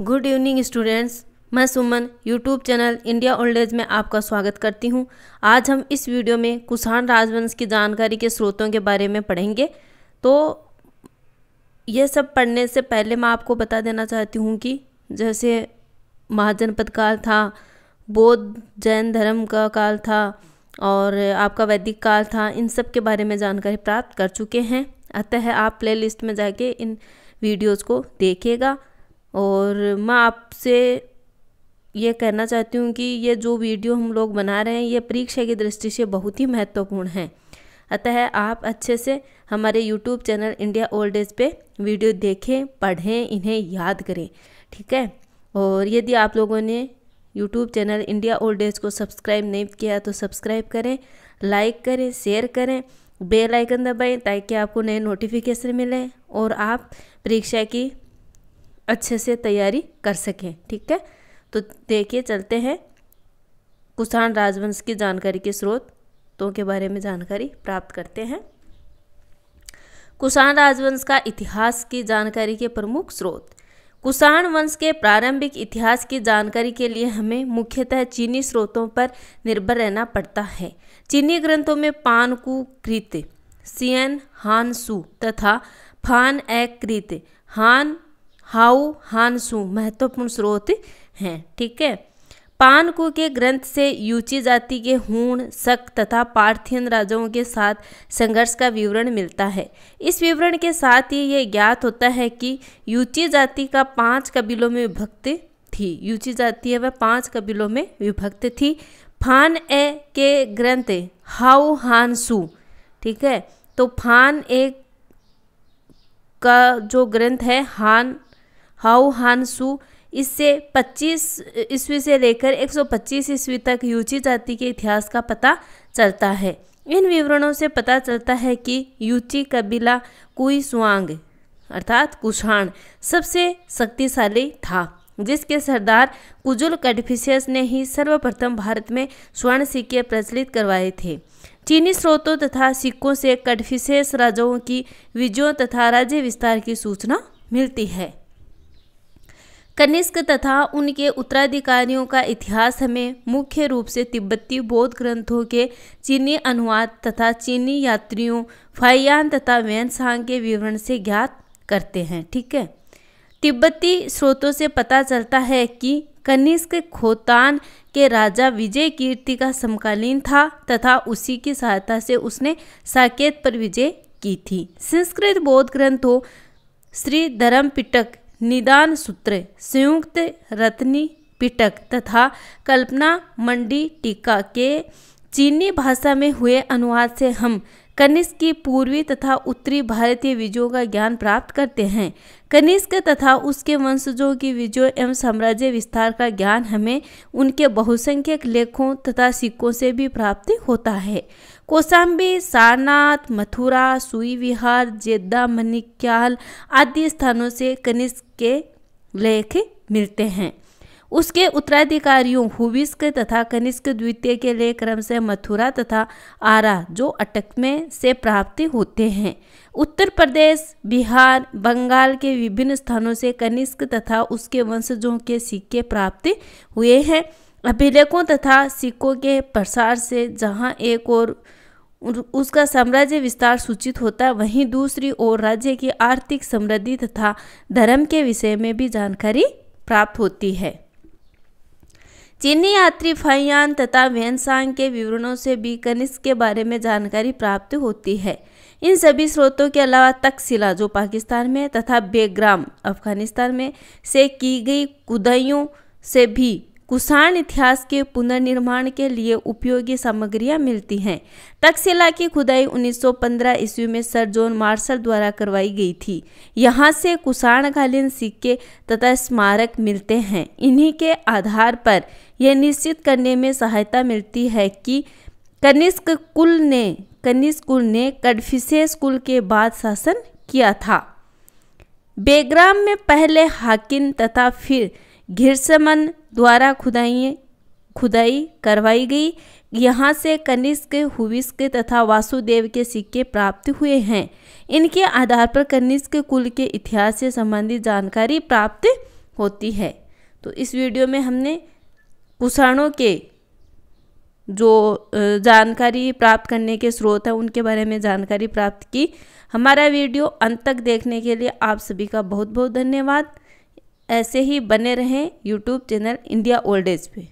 Good evening students मैं Suman YouTube channel India old age में आपका स्वागत करती हूं। आज हम इस वीडियो में कुषाण राजवंश की जानकारी के स्रोतों के बारे में पढ़ेंगे तो यह सब पढ़ने से पहले मैं आपको बता देना चाहती हूं कि जैसे महाजनपद काल था बौद्ध जैन धर्म का काल था और आपका वैदिक काल था इन सब के बारे में जानकारी प्राप्त कर चुके हैं अतः है आप प्ले में जाके इन वीडियोज़ को देखिएगा और मैं आपसे ये कहना चाहती हूँ कि ये जो वीडियो हम लोग बना रहे हैं ये परीक्षा की दृष्टि से बहुत ही महत्वपूर्ण है अतः आप अच्छे से हमारे YouTube channel India old age पे वीडियो देखें पढ़ें इन्हें याद करें ठीक है और यदि आप लोगों ने YouTube channel India old age को सब्सक्राइब नहीं किया तो सब्सक्राइब करें लाइक करें शेयर करें बेल आइकन दबाएं ताकि आपको नए नोटिफिकेशन मिलें और आप परीक्षा की अच्छे से तैयारी कर सकें ठीक है तो देखिए चलते हैं कुषाण राजवंश की जानकारी के स्रोतों के बारे में जानकारी प्राप्त करते हैं कुषाण राजवंश का इतिहास की जानकारी के प्रमुख स्रोत कुषाण वंश के प्रारंभिक इतिहास की जानकारी के लिए हमें मुख्यतः चीनी स्रोतों पर निर्भर रहना पड़ता है चीनी ग्रंथों में कु कृत सियन सु तथा फान ए कृत हान हाउ हानसू महत्वपूर्ण स्रोत हैं ठीक है पानकु के ग्रंथ से यूची जाति के हूण शक तथा पार्थियन राजाओं के साथ संघर्ष का विवरण मिलता है इस विवरण के साथ ही यह ज्ञात होता है कि यूची जाति का पांच कबीलों में विभक्त थी यूची जाति है वह पांच कबीलों में विभक्त थी फान ए के ग्रंथ हाउ हानसू ठीक है तो फान ए का जो ग्रंथ है हान हाउ सु इससे 25 ईस्वी से लेकर 125 ईस्वी तक यूची जाति के इतिहास का पता चलता है इन विवरणों से पता चलता है कि यूची कबीला कुई सुआंग अर्थात कुषाण सबसे शक्तिशाली था जिसके सरदार कुजुल कडफिशियस ने ही सर्वप्रथम भारत में स्वर्ण सिक्के प्रचलित करवाए थे चीनी स्रोतों तथा सिक्कों से कडफिशियस राजाओं की विजयों तथा राज्य विस्तार की सूचना मिलती है कनिष्क तथा उनके उत्तराधिकारियों का इतिहास हमें मुख्य रूप से तिब्बती बौद्ध ग्रंथों के चीनी अनुवाद तथा चीनी यात्रियों फाइयान तथा वैनसांग के विवरण से ज्ञात करते हैं ठीक है तिब्बती स्रोतों से पता चलता है कि कनिष्क खोतान के राजा विजय कीर्ति का समकालीन था तथा उसी की सहायता से उसने साकेत पर विजय की थी संस्कृत बौद्ध ग्रंथों श्री धर्म पिटक निदान सूत्र संयुक्त रत्नी पिटक तथा कल्पना मंडी टीका के चीनी भाषा में हुए अनुवाद से हम कनिष्क की पूर्वी तथा उत्तरी भारतीय विजयों का ज्ञान प्राप्त करते हैं कनिष्क तथा उसके वंशजों की विजयों एवं साम्राज्य विस्तार का ज्ञान हमें उनके बहुसंख्यक लेखों तथा सिक्कों से भी प्राप्त होता है कोसाम्बी सारनाथ मथुरा सुई विहार जेद्दा मनिक्याल आदि स्थानों से कनिष्क के लेख मिलते हैं उसके उत्तराधिकारियों हुविस्क तथा कनिष्क द्वितीय के लिए क्रम से मथुरा तथा आरा जो अटक में से प्राप्त होते हैं उत्तर प्रदेश बिहार बंगाल के विभिन्न स्थानों से कनिष्क तथा उसके वंशजों के सिक्के प्राप्त हुए हैं अभिलेखों तथा सिक्कों के प्रसार से जहाँ एक और उसका साम्राज्य विस्तार सूचित होता है वहीं दूसरी ओर राज्य की आर्थिक समृद्धि तथा धर्म के विषय में भी जानकारी प्राप्त होती है चीनी यात्री फैयान तथा वेनसांग के विवरणों से भी कनिष्क के बारे में जानकारी प्राप्त होती है इन सभी स्रोतों के अलावा तकसीला जो पाकिस्तान में तथा बेग्राम अफगानिस्तान में से की गई कुदाइयों से भी कुषाण इतिहास के पुनर्निर्माण के लिए उपयोगी सामग्रियां मिलती हैं तक्षशिला की खुदाई 1915 ईस्वी में सर जॉन मार्शल द्वारा करवाई गई थी यहाँ से कुषाणकालीन सिक्के तथा स्मारक मिलते हैं इन्हीं के आधार पर यह निश्चित करने में सहायता मिलती है कि कनिष्क कुल ने कनिष्क कुल ने कडफिशेस कुल के बाद शासन किया था बेग्राम में पहले हाकिन तथा फिर घिरसमन द्वारा खुदाई खुदाई करवाई गई यहाँ से कनिष्क हुविष्क तथा वासुदेव के सिक्के प्राप्त हुए हैं इनके आधार पर कनिष्क कुल के इतिहास से संबंधित जानकारी प्राप्त होती है तो इस वीडियो में हमने कुषाणों के जो जानकारी प्राप्त करने के स्रोत हैं उनके बारे में जानकारी प्राप्त की हमारा वीडियो अंत तक देखने के लिए आप सभी का बहुत बहुत धन्यवाद ऐसे ही बने रहें YouTube channel India old age पे